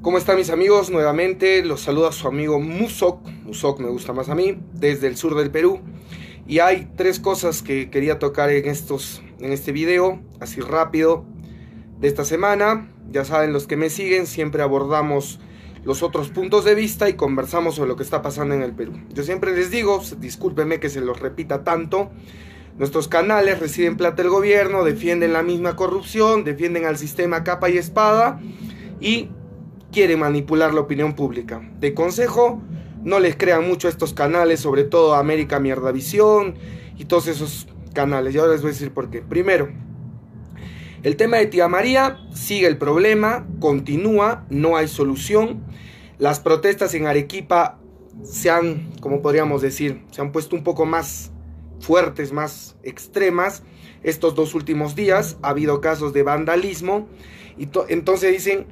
¿Cómo están mis amigos? Nuevamente los saluda su amigo Musok, Musok me gusta más a mí, desde el sur del Perú. Y hay tres cosas que quería tocar en, estos, en este video, así rápido, de esta semana. Ya saben los que me siguen, siempre abordamos los otros puntos de vista y conversamos sobre lo que está pasando en el Perú. Yo siempre les digo, discúlpenme que se los repita tanto, nuestros canales reciben plata del gobierno, defienden la misma corrupción, defienden al sistema capa y espada y quiere manipular la opinión pública. De consejo, no les crean mucho estos canales, sobre todo América Mierda Visión y todos esos canales. Y ahora les voy a decir por qué. Primero, el tema de Tía María sigue el problema, continúa, no hay solución. Las protestas en Arequipa se han, como podríamos decir, se han puesto un poco más fuertes, más extremas. Estos dos últimos días ha habido casos de vandalismo y entonces dicen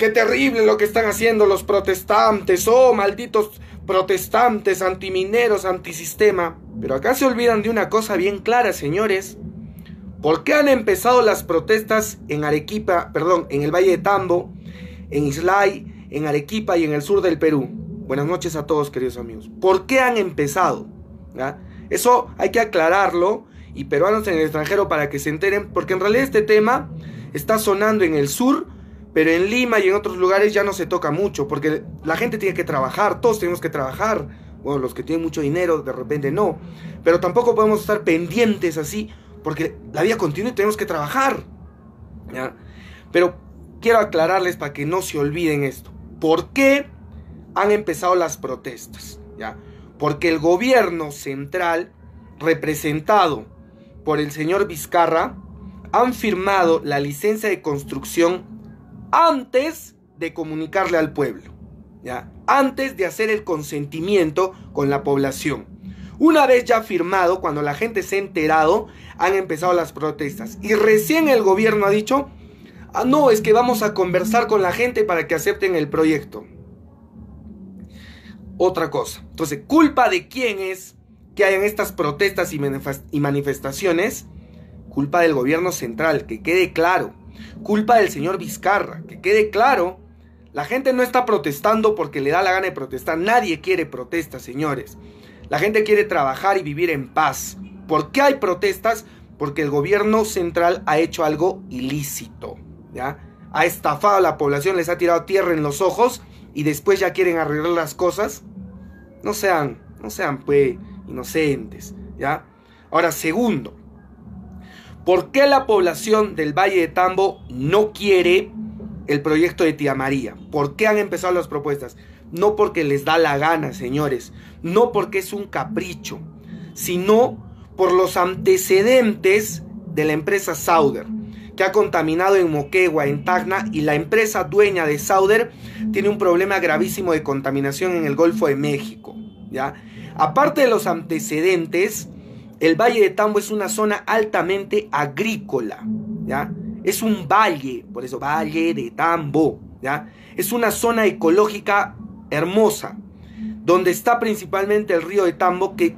Qué terrible lo que están haciendo los protestantes. Oh, malditos protestantes, antimineros, antisistema. Pero acá se olvidan de una cosa bien clara, señores. ¿Por qué han empezado las protestas en Arequipa, perdón, en el Valle de Tambo, en Islay, en Arequipa y en el sur del Perú? Buenas noches a todos, queridos amigos. ¿Por qué han empezado? Eso hay que aclararlo y peruanos en el extranjero para que se enteren, porque en realidad este tema está sonando en el sur, pero en Lima y en otros lugares ya no se toca mucho, porque la gente tiene que trabajar, todos tenemos que trabajar. Bueno, los que tienen mucho dinero de repente no. Pero tampoco podemos estar pendientes así, porque la vida continúa y tenemos que trabajar. Pero quiero aclararles para que no se olviden esto. ¿Por qué han empezado las protestas? ¿ya? Porque el gobierno central, representado por el señor Vizcarra, han firmado la licencia de construcción antes de comunicarle al pueblo, ¿ya? antes de hacer el consentimiento con la población. Una vez ya firmado, cuando la gente se ha enterado, han empezado las protestas. Y recién el gobierno ha dicho, ah, no, es que vamos a conversar con la gente para que acepten el proyecto. Otra cosa. Entonces, ¿culpa de quién es que hayan estas protestas y manifestaciones? culpa del gobierno central, que quede claro, culpa del señor Vizcarra, que quede claro, la gente no está protestando porque le da la gana de protestar, nadie quiere protestas, señores. La gente quiere trabajar y vivir en paz. ¿Por qué hay protestas? Porque el gobierno central ha hecho algo ilícito, ¿ya? Ha estafado a la población, les ha tirado tierra en los ojos y después ya quieren arreglar las cosas. No sean, no sean pues inocentes, ¿ya? Ahora, segundo, ¿Por qué la población del Valle de Tambo no quiere el proyecto de Tía María? ¿Por qué han empezado las propuestas? No porque les da la gana, señores, no porque es un capricho, sino por los antecedentes de la empresa Sauder, que ha contaminado en Moquegua, en Tacna, y la empresa dueña de Sauder tiene un problema gravísimo de contaminación en el Golfo de México. ¿ya? Aparte de los antecedentes, el Valle de Tambo es una zona altamente agrícola, ¿ya? Es un valle, por eso Valle de Tambo, ¿ya? Es una zona ecológica hermosa, donde está principalmente el río de Tambo, que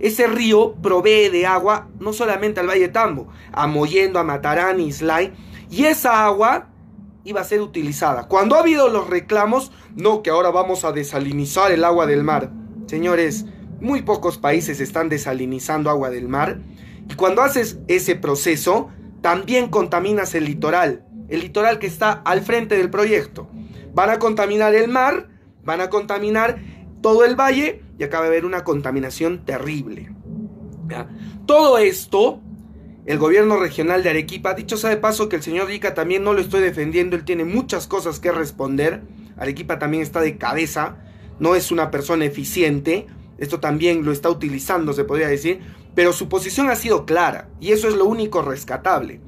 ese río provee de agua no solamente al Valle de Tambo, a Moyendo, a Matarán, Islay, y esa agua iba a ser utilizada. Cuando ha habido los reclamos, no que ahora vamos a desalinizar el agua del mar. Señores, muy pocos países están desalinizando agua del mar. Y cuando haces ese proceso, también contaminas el litoral, el litoral que está al frente del proyecto. Van a contaminar el mar, van a contaminar todo el valle y acaba de haber una contaminación terrible. Todo esto, el gobierno regional de Arequipa, dicho sea de paso que el señor Rica también no lo estoy defendiendo, él tiene muchas cosas que responder. Arequipa también está de cabeza, no es una persona eficiente. Esto también lo está utilizando, se podría decir, pero su posición ha sido clara y eso es lo único rescatable.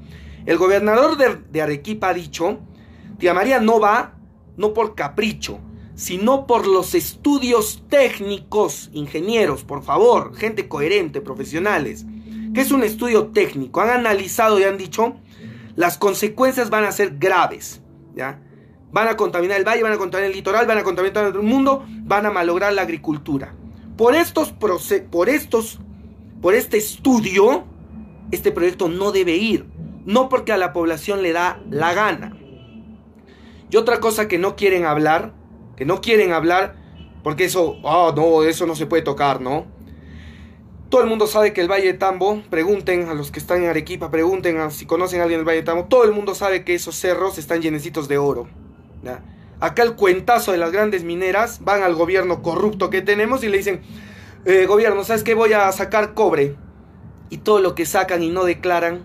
El gobernador de, Arequipa ha dicho, Tía María no va, no por capricho, sino por los estudios técnicos, ingenieros, por favor, gente coherente, profesionales. Que es un estudio técnico? Han analizado y han dicho, las consecuencias van a ser graves, ¿ya? Van a contaminar el valle, van a contaminar el litoral, van a contaminar todo el mundo, van a malograr la agricultura. Por estos, por estos, por este estudio, este proyecto no debe ir, no porque a la población le da la gana. Y otra cosa que no quieren hablar, que no quieren hablar, porque eso, oh, no, eso no se puede tocar, ¿no? Todo el mundo sabe que el Valle de Tambo, pregunten a los que están en Arequipa, pregunten a si conocen a alguien del Valle de Tambo, todo el mundo sabe que esos cerros están llenecitos de oro acá el cuentazo de las grandes mineras, van al gobierno corrupto que tenemos y le dicen, eh, gobierno, ¿sabes qué? Voy a sacar cobre. Y todo lo que sacan y no declaran,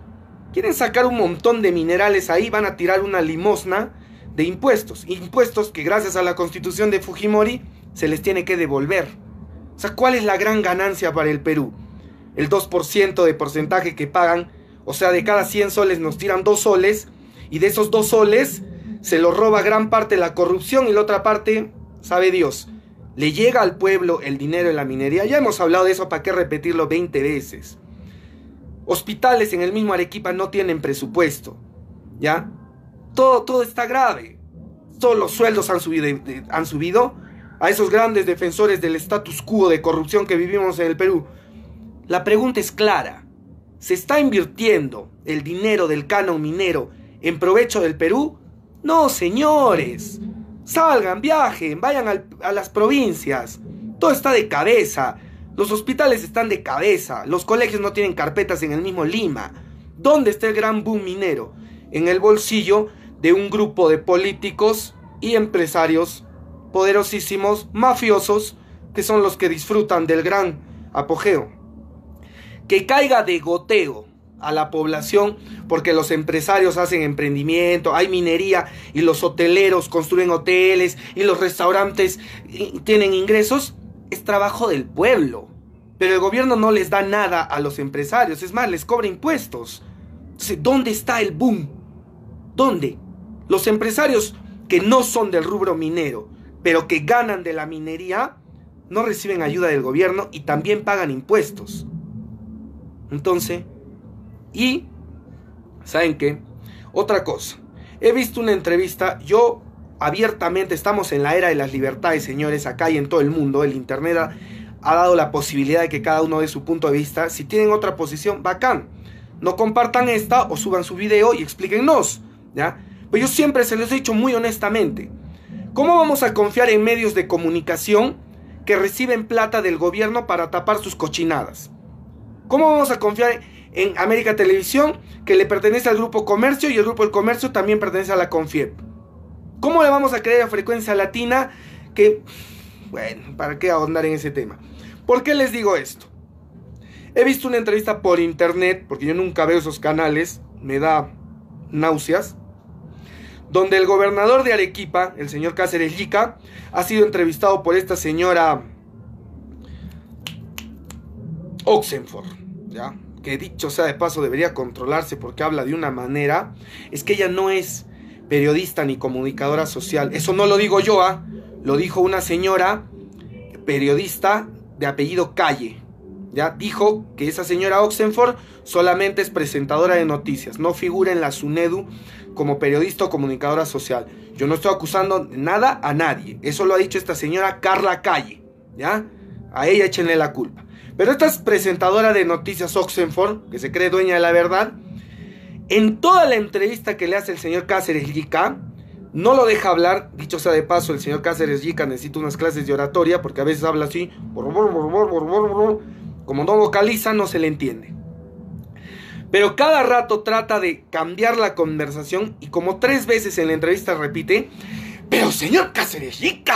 quieren sacar un montón de minerales ahí, van a tirar una limosna de impuestos. Impuestos que gracias a la constitución de Fujimori se les tiene que devolver. O sea, ¿cuál es la gran ganancia para el Perú? El 2% de porcentaje que pagan, o sea, de cada 100 soles nos tiran 2 soles y de esos 2 soles se lo roba gran parte la corrupción y la otra parte, sabe Dios, le llega al pueblo el dinero de la minería. Ya hemos hablado de eso, ¿para qué repetirlo 20 veces? Hospitales en el mismo Arequipa no tienen presupuesto, ¿ya? Todo, todo está grave. Todos los sueldos han subido, han subido a esos grandes defensores del status quo de corrupción que vivimos en el Perú. La pregunta es clara. ¿Se está invirtiendo el dinero del canon minero en provecho del Perú no, señores. Salgan, viajen, vayan a las provincias. Todo está de cabeza. Los hospitales están de cabeza. Los colegios no tienen carpetas en el mismo Lima. ¿Dónde está el gran boom minero? En el bolsillo de un grupo de políticos y empresarios poderosísimos, mafiosos, que son los que disfrutan del gran apogeo. Que caiga de goteo a la población porque los empresarios hacen emprendimiento, hay minería y los hoteleros construyen hoteles y los restaurantes tienen ingresos, es trabajo del pueblo. Pero el gobierno no les da nada a los empresarios, es más, les cobra impuestos. Entonces, ¿Dónde está el boom? ¿Dónde? Los empresarios que no son del rubro minero, pero que ganan de la minería, no reciben ayuda del gobierno y también pagan impuestos. Entonces, y, ¿saben qué? Otra cosa, he visto una entrevista, yo abiertamente estamos en la era de las libertades, señores, acá y en todo el mundo, el Internet ha, dado la posibilidad de que cada uno dé su punto de vista, si tienen otra posición, bacán, no compartan esta o suban su video y explíquennos, ¿ya? Pues yo siempre se los he dicho muy honestamente, ¿cómo vamos a confiar en medios de comunicación que reciben plata del gobierno para tapar sus cochinadas? ¿Cómo vamos a confiar en en América Televisión, que le pertenece al Grupo Comercio y el Grupo del Comercio también pertenece a la Confiep. ¿Cómo le vamos a creer a Frecuencia Latina? Que, bueno, ¿para qué ahondar en ese tema? ¿Por qué les digo esto? He visto una entrevista por internet, porque yo nunca veo esos canales, me da náuseas, donde el gobernador de Arequipa, el señor Cáceres Lica, ha sido entrevistado por esta señora Oxenford, ¿ya? he dicho sea de paso debería controlarse porque habla de una manera, es que ella no es periodista ni comunicadora social. Eso no lo digo yo, ¿ah? lo dijo una señora periodista de apellido Calle. Ya dijo que esa señora Oxenford solamente es presentadora de noticias, no figura en la SUNEDU como periodista o comunicadora social. Yo no estoy acusando nada a nadie. Eso lo ha dicho esta señora Carla Calle, ¿ya? A ella échenle la culpa. Pero esta es presentadora de noticias Oxenford, que se cree dueña de la verdad, en toda la entrevista que le hace el señor Cáceres Yica, no lo deja hablar, dicho sea de paso, el señor Cáceres Yica necesita unas clases de oratoria porque a veces habla así, como no vocaliza no se le entiende. Pero cada rato trata de cambiar la conversación y como tres veces en la entrevista repite, pero señor Cáceres Yica,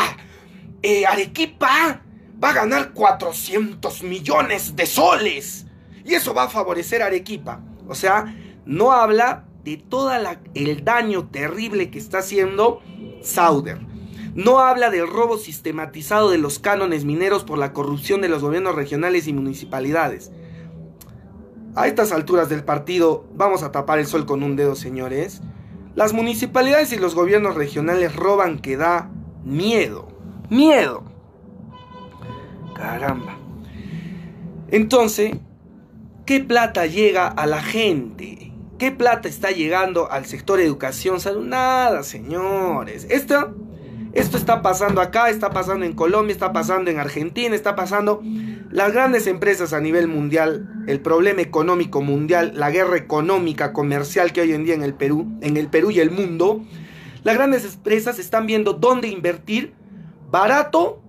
eh, Arequipa va a ganar 400 millones de soles. Y eso va a favorecer a Arequipa. O sea, no habla de todo el daño terrible que está haciendo Sauder. No habla del robo sistematizado de los cánones mineros por la corrupción de los gobiernos regionales y municipalidades. A estas alturas del partido vamos a tapar el sol con un dedo, señores. Las municipalidades y los gobiernos regionales roban que da miedo. Miedo. Caramba. Entonces, ¿qué plata llega a la gente? ¿Qué plata está llegando al sector educación, salud? Nada, señores. Esto, esto está pasando acá, está pasando en Colombia, está pasando en Argentina, está pasando las grandes empresas a nivel mundial, el problema económico mundial, la guerra económica comercial que hoy en día en el Perú, en el Perú y el mundo. Las grandes empresas están viendo dónde invertir barato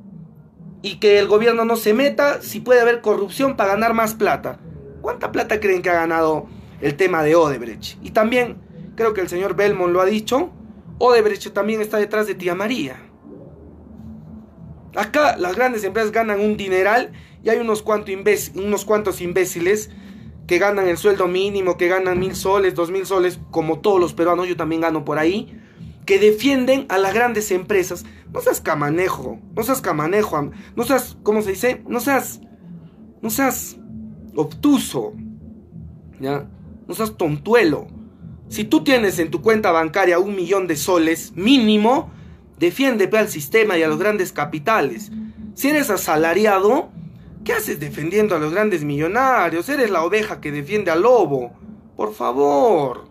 y que el gobierno no se meta si puede haber corrupción para ganar más plata. ¿Cuánta plata creen que ha ganado el tema de Odebrecht? Y también, creo que el señor Belmont lo ha dicho, Odebrecht también está detrás de Tía María. Acá las grandes empresas ganan un dineral y hay unos, cuantos imbéciles, unos cuantos imbéciles que ganan el sueldo mínimo, que ganan mil soles, dos mil soles, como todos los peruanos, yo también gano por ahí que defienden a las grandes empresas. No seas camanejo, no seas camanejo, no seas, ¿cómo se dice? No seas, no seas obtuso, ¿ya? No seas tontuelo. Si tú tienes en tu cuenta bancaria un millón de soles mínimo, defiende al sistema y a los grandes capitales. Si eres asalariado, ¿qué haces defendiendo a los grandes millonarios? Eres la oveja que defiende al lobo. Por favor,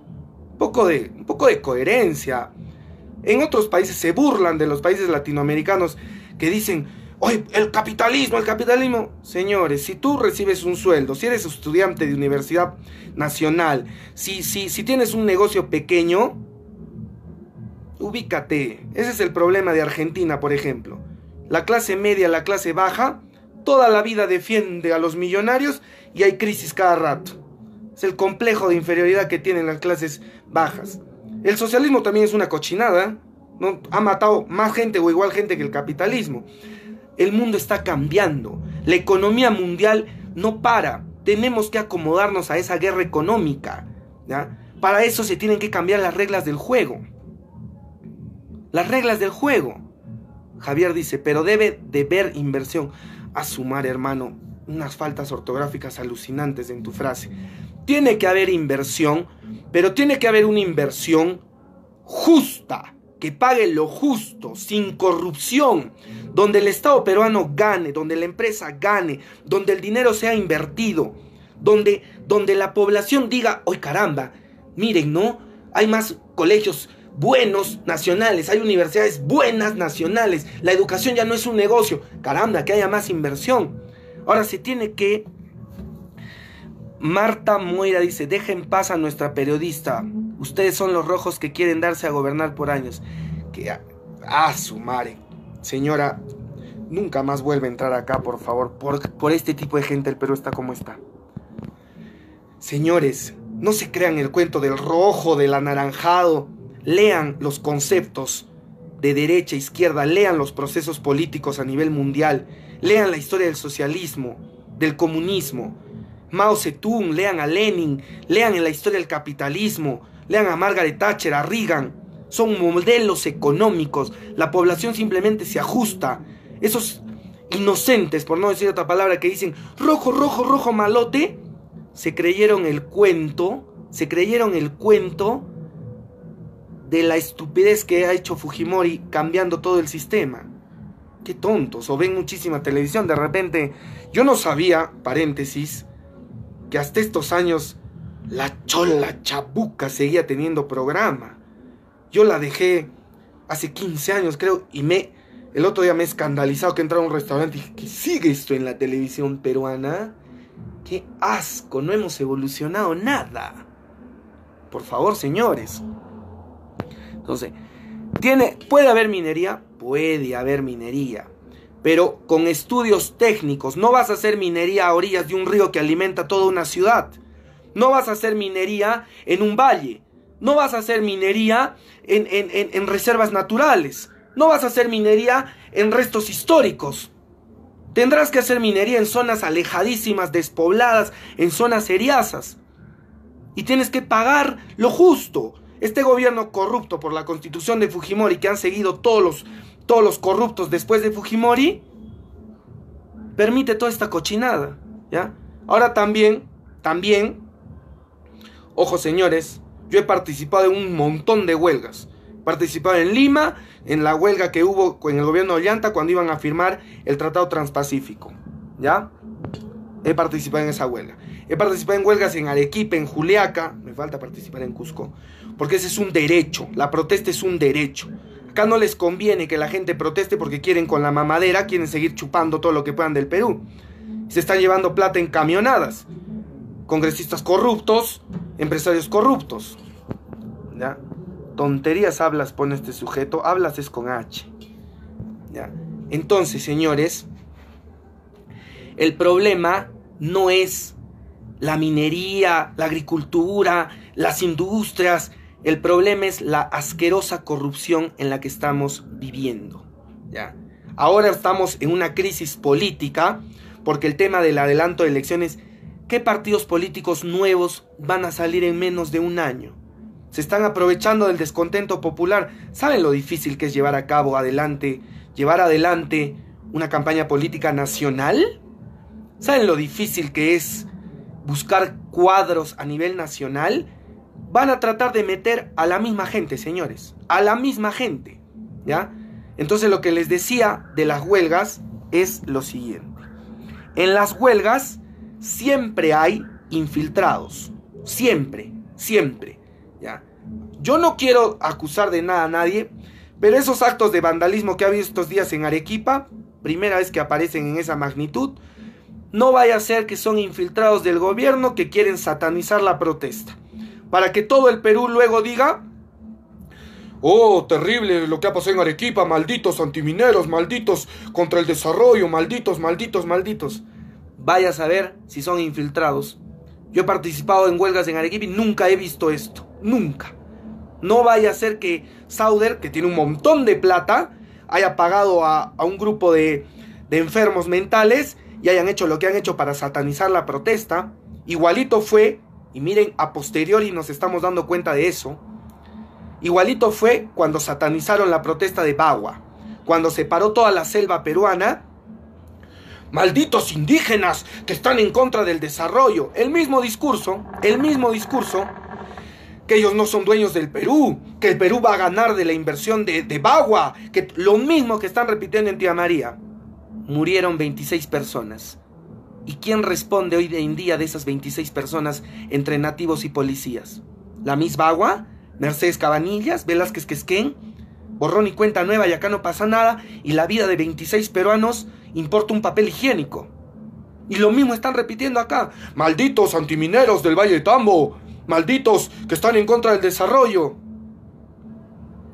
poco de, un poco de coherencia. En otros países se burlan de los países latinoamericanos que dicen, ¡ay, el capitalismo, el capitalismo! Señores, si tú recibes un sueldo, si eres estudiante de universidad nacional, si, si, si tienes un negocio pequeño, ubícate. Ese es el problema de Argentina, por ejemplo. La clase media, la clase baja, toda la vida defiende a los millonarios y hay crisis cada rato. Es el complejo de inferioridad que tienen las clases bajas. El socialismo también es una cochinada. ¿no? Ha matado más gente o igual gente que el capitalismo. El mundo está cambiando. La economía mundial no para. Tenemos que acomodarnos a esa guerra económica. Para eso se tienen que cambiar las reglas del juego. Las reglas del juego. Javier dice, pero debe de ver inversión. A sumar, hermano, unas faltas ortográficas alucinantes en tu frase tiene que haber inversión, pero tiene que haber una inversión justa, que pague lo justo, sin corrupción, donde el Estado peruano gane, donde la empresa gane, donde el dinero sea invertido, donde, donde la población diga, hoy caramba! Miren, ¿no? Hay más colegios buenos nacionales, hay universidades buenas nacionales, la educación ya no es un negocio, caramba, que haya más inversión. Ahora se tiene que Marta Moira dice, Dejen en paz a nuestra periodista. Ustedes son los rojos que quieren darse a gobernar por años. Que a, su madre. Señora, nunca más vuelve a entrar acá, por favor. Por, por este tipo de gente el Perú está como está. Señores, no se crean el cuento del rojo, del anaranjado. Lean los conceptos de derecha, e izquierda. Lean los procesos políticos a nivel mundial. Lean la historia del socialismo, del comunismo Mao Zedong, lean a Lenin, lean en la historia del capitalismo, lean a Margaret Thatcher, a Reagan. Son modelos económicos. La población simplemente se ajusta. Esos inocentes, por no decir otra palabra, que dicen rojo, rojo, rojo, malote, se creyeron el cuento, se creyeron el cuento de la estupidez que ha hecho Fujimori cambiando todo el sistema. Qué tontos, o ven muchísima televisión, de repente, yo no sabía, paréntesis, hasta estos años la chola chabuca seguía teniendo programa. Yo la dejé hace 15 años, creo, y me. El otro día me he escandalizado que entré a un restaurante y dije que sigue esto en la televisión peruana. ¡Qué asco! No hemos evolucionado nada. Por favor, señores. Entonces, ¿tiene, ¿puede haber minería? Puede haber minería pero con estudios técnicos. No vas a hacer minería a orillas de un río que alimenta toda una ciudad. No vas a hacer minería en un valle. No vas a hacer minería en, en, en, reservas naturales. No vas a hacer minería en restos históricos. Tendrás que hacer minería en zonas alejadísimas, despobladas, en zonas seriasas. Y tienes que pagar lo justo. Este gobierno corrupto por la constitución de Fujimori que han seguido todos los, todos los corruptos después de Fujimori, permite toda esta cochinada, ¿ya? Ahora también, también, ojo señores, yo he participado en un montón de huelgas. Participado en Lima, en la huelga que hubo con el gobierno de Ollanta cuando iban a firmar el Tratado Transpacífico, ¿ya? he participado en esa huelga. He participado en huelgas en Arequipa, en Juliaca, me falta participar en Cusco, porque ese es un derecho, la protesta es un derecho. Acá no les conviene que la gente proteste porque quieren con la mamadera, quieren seguir chupando todo lo que puedan del Perú. Se están llevando plata en camionadas. Congresistas corruptos, empresarios corruptos. ¿Ya? Tonterías hablas, pone este sujeto, hablas es con H. ¿Ya? Entonces, señores, el problema no es la minería, la agricultura, las industrias. El problema es la asquerosa corrupción en la que estamos viviendo. Ahora estamos en una crisis política porque el tema del adelanto de elecciones, ¿qué partidos políticos nuevos van a salir en menos de un año? Se están aprovechando del descontento popular. ¿Saben lo difícil que es llevar a cabo adelante, llevar adelante una campaña política nacional? ¿Saben lo difícil que es buscar cuadros a nivel nacional? Van a tratar de meter a la misma gente, señores. A la misma gente. ¿Ya? Entonces lo que les decía de las huelgas es lo siguiente. En las huelgas siempre hay infiltrados. Siempre, siempre. ¿ya? Yo no quiero acusar de nada a nadie, pero esos actos de vandalismo que ha habido estos días en Arequipa, primera vez que aparecen en esa magnitud, no vaya a ser que son infiltrados del gobierno que quieren satanizar la protesta. Para que todo el Perú luego diga, Oh, terrible lo que ha pasado en Arequipa, malditos antimineros, malditos contra el desarrollo, malditos, malditos, malditos. Vaya a saber si son infiltrados. Yo he participado en huelgas en Arequipa y nunca he visto esto, nunca. No vaya a ser que Sauder, que tiene un montón de plata, haya pagado a, un grupo de enfermos mentales y hayan hecho lo que han hecho para satanizar la protesta, igualito fue, y miren, a posteriori nos estamos dando cuenta de eso, igualito fue cuando satanizaron la protesta de Bagua, cuando se paró toda la selva peruana, malditos indígenas que están en contra del desarrollo, el mismo discurso, el mismo discurso, que ellos no son dueños del Perú, que el Perú va a ganar de la inversión de, Bagua, que lo mismo que están repitiendo en Tía María murieron 26 personas. ¿Y quién responde hoy en día de esas 26 personas entre nativos y policías? ¿La misma agua? ¿Mercedes Cabanillas? ¿Velázquez Quesquén? Borrón y cuenta nueva y acá no pasa nada y la vida de 26 peruanos importa un papel higiénico. Y lo mismo están repitiendo acá. Malditos antimineros del Valle de Tambo. Malditos que están en contra del desarrollo.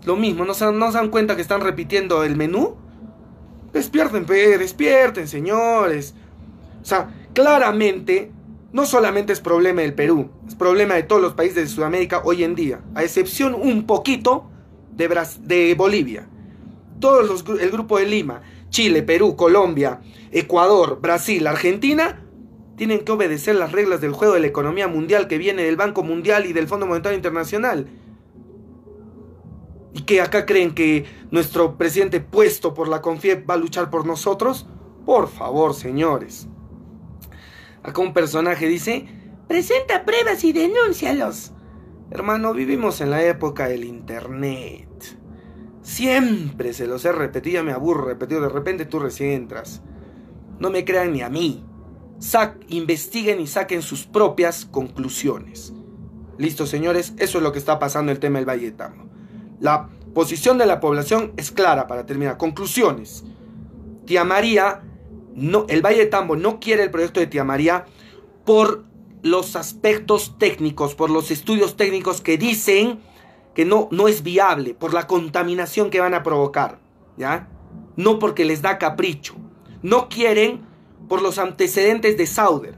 Lo mismo, ¿no se, no se dan cuenta que están repitiendo el menú? Despierten, despierten, señores. O sea, claramente, no solamente es problema del Perú, es problema de todos los países de Sudamérica hoy en día, a excepción un poquito de, de Bolivia. Todos los, el grupo de Lima, Chile, Perú, Colombia, Ecuador, Brasil, Argentina, tienen que obedecer las reglas del juego de la economía mundial que viene del Banco Mundial y del Fondo Monetario Internacional y que acá creen que nuestro presidente puesto por la CONFIEP va a luchar por nosotros? Por favor, señores. Acá un personaje dice, presenta pruebas y denúncialos. Hermano, vivimos en la época del Internet. Siempre se los he repetido, me aburro repetido, de repente tú recién entras. No me crean ni a mí. Sac, investiguen y saquen sus propias conclusiones. Listo, señores, eso es lo que está pasando el tema del Valle la posición de la población es clara para terminar. Conclusiones. Tía María, no, el Valle de Tambo no quiere el proyecto de Tía María por los aspectos técnicos, por los estudios técnicos que dicen que no, no es viable, por la contaminación que van a provocar, ¿ya? No porque les da capricho. No quieren por los antecedentes de Sauder,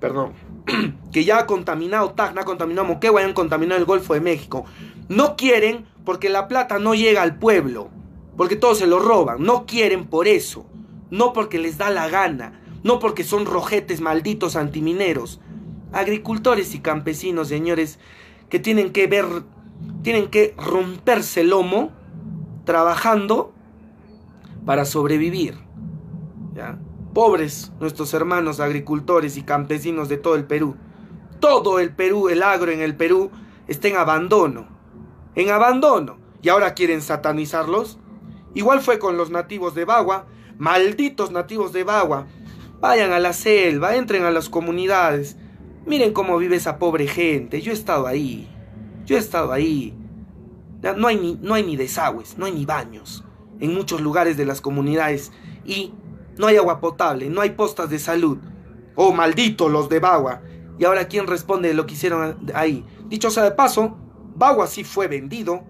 perdón, que ya ha contaminado Tacna, ha contaminado Moquegua y han el Golfo de México. No quieren porque la plata no llega al pueblo, porque todos se lo roban. No quieren por eso, no porque les da la gana, no porque son rojetes malditos antimineros. Agricultores y campesinos, señores, que tienen que ver, tienen que romperse el lomo trabajando para sobrevivir. Pobres nuestros hermanos agricultores y campesinos de todo el Perú. Todo el Perú, el agro en el Perú, está en abandono en abandono y ahora quieren satanizarlos. Igual fue con los nativos de Bagua, malditos nativos de Bagua. Vayan a la selva, entren a las comunidades. Miren cómo vive esa pobre gente. Yo he estado ahí. Yo he estado ahí. No hay ni, no hay ni desagües, no hay ni baños en muchos lugares de las comunidades. Y no hay agua potable, no hay postas de salud. Oh, maldito los de Bagua. Y ahora, ¿quién responde de lo que hicieron ahí? Dicho sea de paso, Bau así fue vendido,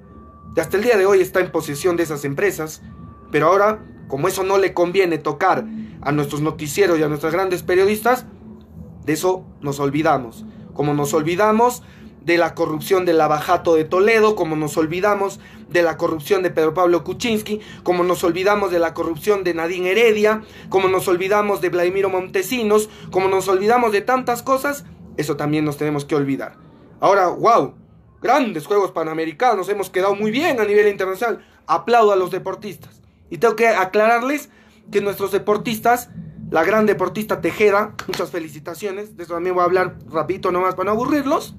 y hasta el día de hoy está en posesión de esas empresas, pero ahora, como eso no le conviene tocar a nuestros noticieros y a nuestros grandes periodistas, de eso nos olvidamos. Como nos olvidamos de la corrupción del Lavajato de Toledo, como nos olvidamos de la corrupción de Pedro Pablo Kuczynski, como nos olvidamos de la corrupción de Nadine Heredia, como nos olvidamos de Vladimiro Montesinos, como nos olvidamos de tantas cosas, eso también nos tenemos que olvidar. Ahora, wow, grandes Juegos Panamericanos, hemos quedado muy bien a nivel internacional. Aplaudo a los deportistas. Y tengo que aclararles que nuestros deportistas, la gran deportista Tejeda, muchas felicitaciones, de eso también voy a hablar rapidito nomás para no aburrirlos.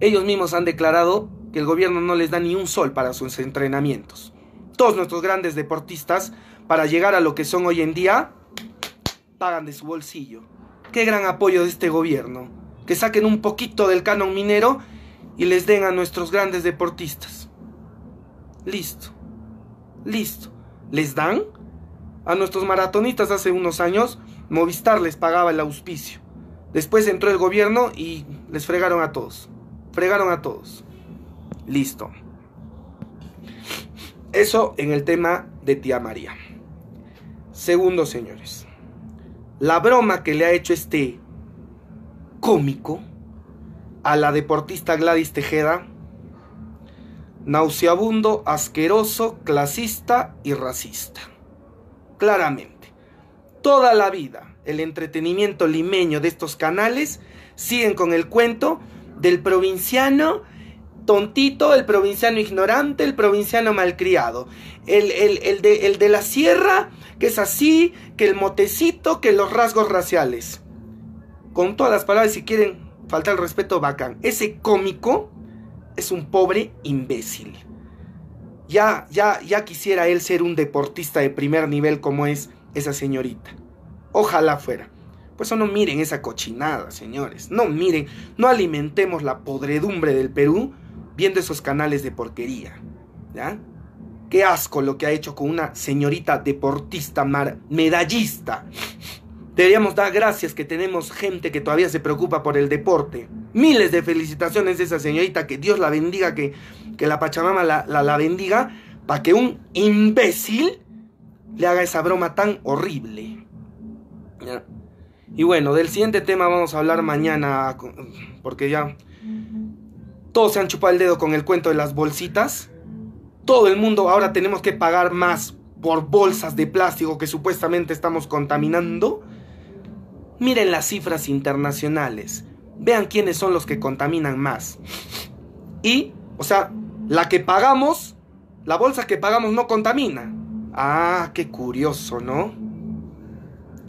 Ellos mismos han declarado que el gobierno no les da ni un sol para sus entrenamientos. Todos nuestros grandes deportistas, para llegar a lo que son hoy en día, pagan de su bolsillo. Qué gran apoyo de este gobierno que saquen un poquito del canon minero y les den a nuestros grandes deportistas. Listo, listo. ¿Les dan? A nuestros maratonitas hace unos años, Movistar les pagaba el auspicio. Después entró el gobierno y les fregaron a todos. Fregaron a todos. Listo. Eso en el tema de tía María. Segundo, señores. La broma que le ha hecho este cómico a la deportista Gladys Tejeda, nauseabundo, asqueroso, clasista y racista. Claramente, toda la vida el entretenimiento limeño de estos canales siguen con el cuento del provinciano tontito, el provinciano ignorante, el provinciano malcriado, el, el, de, el de la sierra, que es así, que el motecito, que los rasgos raciales con todas las palabras, si quieren faltar el respeto, bacán. Ese cómico es un pobre imbécil. Ya, ya, ya quisiera él ser un deportista de primer nivel como es esa señorita. Ojalá fuera. Por pues eso no miren esa cochinada, señores. No miren, no alimentemos la podredumbre del Perú viendo esos canales de porquería. ¿Ya? Qué asco lo que ha hecho con una señorita deportista mar medallista. Deberíamos dar gracias que tenemos gente que todavía se preocupa por el deporte. Miles de felicitaciones de esa señorita, que Dios la bendiga, que, la Pachamama la, la, la bendiga, para que un imbécil le haga esa broma tan horrible. Y bueno, del siguiente tema vamos a hablar mañana, porque ya todos se han chupado el dedo con el cuento de las bolsitas. Todo el mundo ahora tenemos que pagar más por bolsas de plástico que supuestamente estamos contaminando. Miren las cifras internacionales. Vean quiénes son los que contaminan más. Y, o sea, la que pagamos, la bolsa que pagamos no contamina. Ah, qué curioso, ¿no?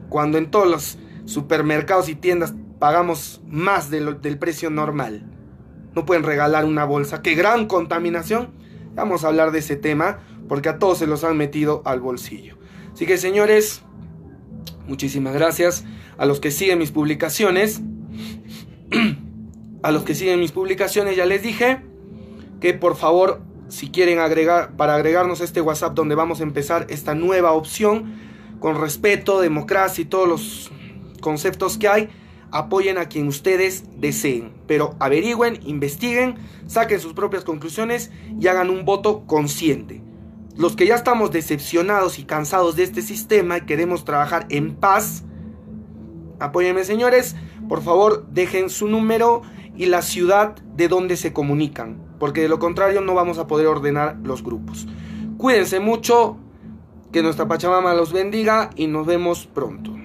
Cuando en todos los supermercados y tiendas pagamos más del precio normal. No pueden regalar una bolsa. ¡Qué gran contaminación! Vamos a hablar de ese tema porque a todos se los han metido al bolsillo. Así que señores, Muchísimas gracias a los que siguen mis publicaciones. a los que siguen mis publicaciones ya les dije que por favor si quieren agregar para agregarnos este WhatsApp donde vamos a empezar esta nueva opción con respeto, democracia y todos los conceptos que hay, apoyen a quien ustedes deseen, pero averigüen, investiguen, saquen sus propias conclusiones y hagan un voto consciente los que ya estamos decepcionados y cansados de este sistema y queremos trabajar en paz, apóyenme señores, por favor dejen su número y la ciudad de donde se comunican, porque de lo contrario no vamos a poder ordenar los grupos. Cuídense mucho, que nuestra Pachamama los bendiga y nos vemos pronto.